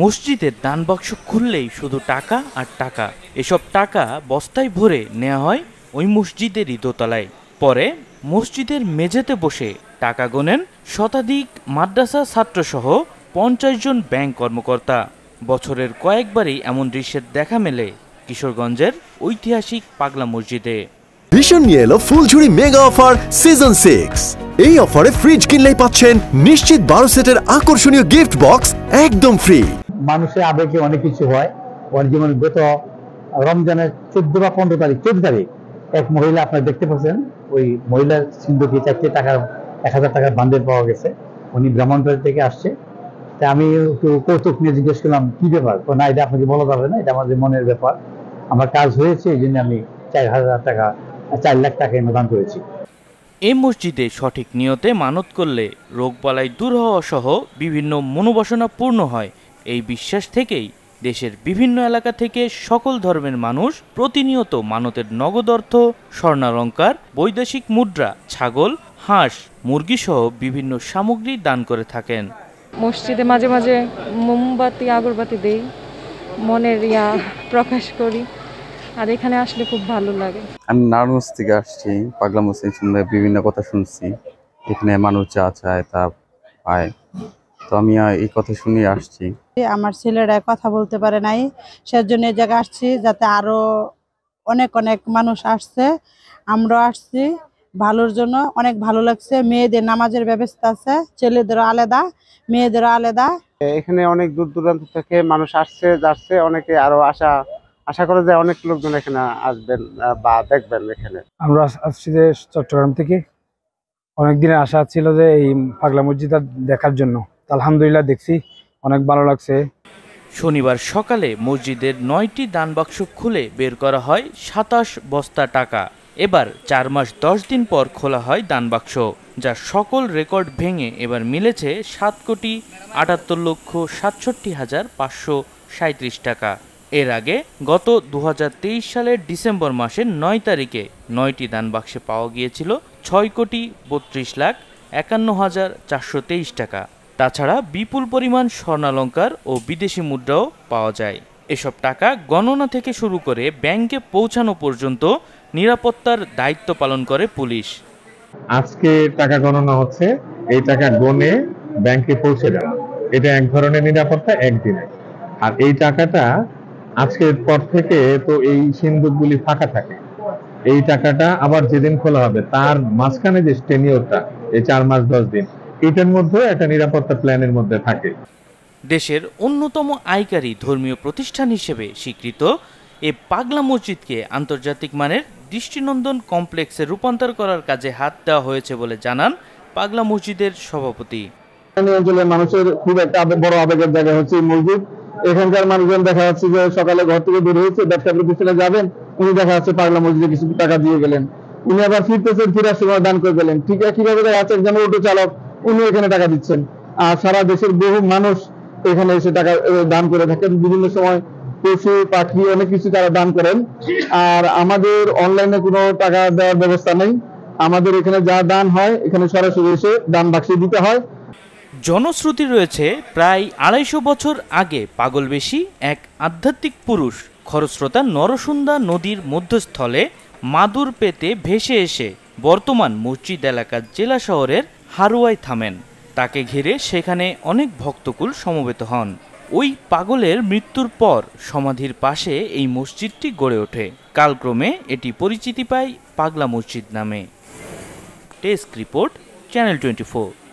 মসজিদের দান বাক্স খুললেই শুধু টাকা আর টাকা এসব টাকা বস্তায় ভরে নেওয়া হয় ওই মসজিদের দোতলায় পরে মসজিদের মেঝেতে বসে টাকা গোনেন শতাধিক মাদ্রাসা ছাত্রসহ পঞ্চাশ জন ব্যাংক কর্মকর্তা বছরের কয়েকবারই এমন দৃশ্যের দেখা মেলে কিশোরগঞ্জের ঐতিহাসিক পাগলা মসজিদে ভীষণ নিয়ে এলো ফুলঝুরি মেগা অফার সিজন সিক্স এই অফারে ফ্রিজ কিনলেই পাচ্ছেন নিশ্চিত বারো সেটের আকর্ষণীয় গিফট বক্স একদম ফ্রি মানুষের আবেগে অনেক কিছু হয় ওর যেমন গত রমজানের চোদ্দ বা পনেরো তারিখ চোদ্দ তারিখ এক মহিলা আপনারা দেখতে পাচ্ছেন ওই মহিলার সিন্ধুকে চারটে টাকার এক হাজার টাকার বান্ধের পাওয়া গেছে উনি ব্রাহ্মণবাড়ি থেকে আসছে তা আমি একটু কৌতুক নিয়ে জিজ্ঞেস করলাম কী ব্যাপার না এটা আপনাকে বলা যাবে না এটা আমাদের মনের ব্যাপার আমার কাজ হয়েছে এই জন্য আমি চার হাজার টাকা চার লাখ টাকা অনুদান করেছি এই মসজিদে সঠিক নিয়তে মানত করলে রোগবালাই দূর হওয়া সহ বিভিন্ন মনোবাসনা পূর্ণ হয় এই বিশ্বাস থেকেই দেশের বিভিন্ন এলাকা থেকে সকল ধর্মের মানুষ প্রতিনিয়ত মানতের নগদ অর্থ স্বর্ণালঙ্কার বৈদেশিক মুদ্রা ছাগল হাঁস মুরগিসহ বিভিন্ন সামগ্রী দান করে থাকেন মসজিদে মাঝে মাঝে মোমবাতি আগরবাতি দেই মনের ইয়া প্রকাশ করি আর এখানে আসলে খুব ভালো লাগে আমি নারায়ণগঞ্জ থেকে আসছি পাগলা মুসলিম বিভিন্ন কথা শুনছি এখানে মানুষ যা চায় তা পায় আমি এই কথা শুনে আসছি আমার ছেলেরা কথা বলতে পারে নাই সেজন্য এই জায়গায় আসছি যাতে আরো অনেক অনেক মানুষ আসছে আমরা আসছি ভালোর জন্য অনেক ভালো লাগছে মেয়েদের নামাজের ব্যবস্থা আছে ছেলেদের আলাদা মেয়েদের আলাদা এখানে অনেক দূর দূরান্ত থেকে মানুষ আসছে যাচ্ছে অনেকে আরো আশা আশা করা যায় অনেক লোকজন এখানে আসবেন বা দেখবেন এখানে আমরা আসছি যে চট্টগ্রাম থেকে অনেকদিনের আশা ছিল যে এই পাগলা মসজিদটা দেখার জন্য আলহামদুলিল্লাহ দেখছি অনেক ভালো লাগছে শনিবার সকালে মসজিদের নয়টি দানবাক্স খুলে বের করা হয় সাতাশ বস্তা টাকা এবার চার মাস দশ দিন পর খোলা হয় দানবাক্স যা সকল রেকর্ড ভেঙে এবার মিলেছে সাত কোটি আটাত্তর লক্ষ সাতষট্টি হাজার পাঁচশো সাঁত্রিশ টাকা এর আগে গত দু সালের ডিসেম্বর মাসের নয় তারিখে নয়টি দানবাক্সে পাওয়া গিয়েছিল ছয় কোটি বত্রিশ লাখ একান্ন হাজার চারশো তেইশ টাকা তাছাড়া বিপুল পরিমাণ স্বর্ণালঙ্কার ও বিদেশি মুদ্রাও পাওয়া যায় এসব টাকা গণনা থেকে শুরু করে ব্যাংকে পৌঁছানো পর্যন্ত নিরাপত্তার দায়িত্ব পালন করে পুলিশ আজকে টাকা গণনা হচ্ছে এই টাকা গনে ব্যাংকে পৌঁছে দেওয়া এটা এক ধরনের নিরাপত্তা একদিনে আর এই টাকাটা আজকের পর থেকে তো এই সিন্ধুকগুলি ফাঁকা থাকে এই টাকাটা আবার যেদিন খোলা হবে তার মাঝখানে যে টেনিওরটা এই চার মাস দশ দিন এটার মধ্যে একটা নিরাপত্তা প্ল্যানের মধ্যে থাকে দেশের অন্যতম আয়কারী ধর্মীয় প্রতিষ্ঠান হিসেবে স্বীকৃত এ পাগলা মসজিদকে আন্তর্জাতিক মানের দৃষ্টিনন্দন কমপ্লেক্সে রূপান্তর করার কাজে হাত দেওয়া হয়েছে বলে জানান পাগলা মসজিদের সভাপতি অঞ্চলের মানুষের খুব একটা বড় আবেগের জায়গা হচ্ছে এই মসজিদ এখানকার মানুষজন দেখা যাচ্ছে যে সকালে ঘর থেকে বের হয়েছে ব্যবসা প্রতিষ্ঠানে যাবেন উনি দেখা যাচ্ছে পাগলা মসজিদে কিছু টাকা দিয়ে গেলেন উনি আবার ফিরতেছেন ফিরার সময় দান করে গেলেন ঠিক একইভাবে দেখা যাচ্ছে একজন অটো চালক উনি এখানে টাকা দিচ্ছেন আর সারা দেশের বহু মানুষ এখানে এসে টাকা দান করে থাকেন বিভিন্ন সময় পশু পাখি অনেক কিছু তারা দান করেন আর আমাদের অনলাইনে কোনো টাকা দেওয়ার ব্যবস্থা নেই আমাদের এখানে যা দান হয় এখানে সরাসরি এসে দান বাক্সে দিতে হয় জনশ্রুতি রয়েছে প্রায় আড়াইশো বছর আগে পাগলবেশি এক আধ্যাত্মিক পুরুষ খরস্রোতা নরসুন্দা নদীর মধ্যস্থলে মাদুর পেতে ভেসে এসে বর্তমান মসজিদ এলাকার জেলা শহরের হারুয়ায় থামেন তাকে ঘিরে সেখানে অনেক ভক্তকুল সমবেত হন ওই পাগলের মৃত্যুর পর সমাধির পাশে এই মসজিদটি গড়ে ওঠে কালক্রমে এটি পরিচিতি পায় পাগলা মসজিদ নামে desk report channel twenty four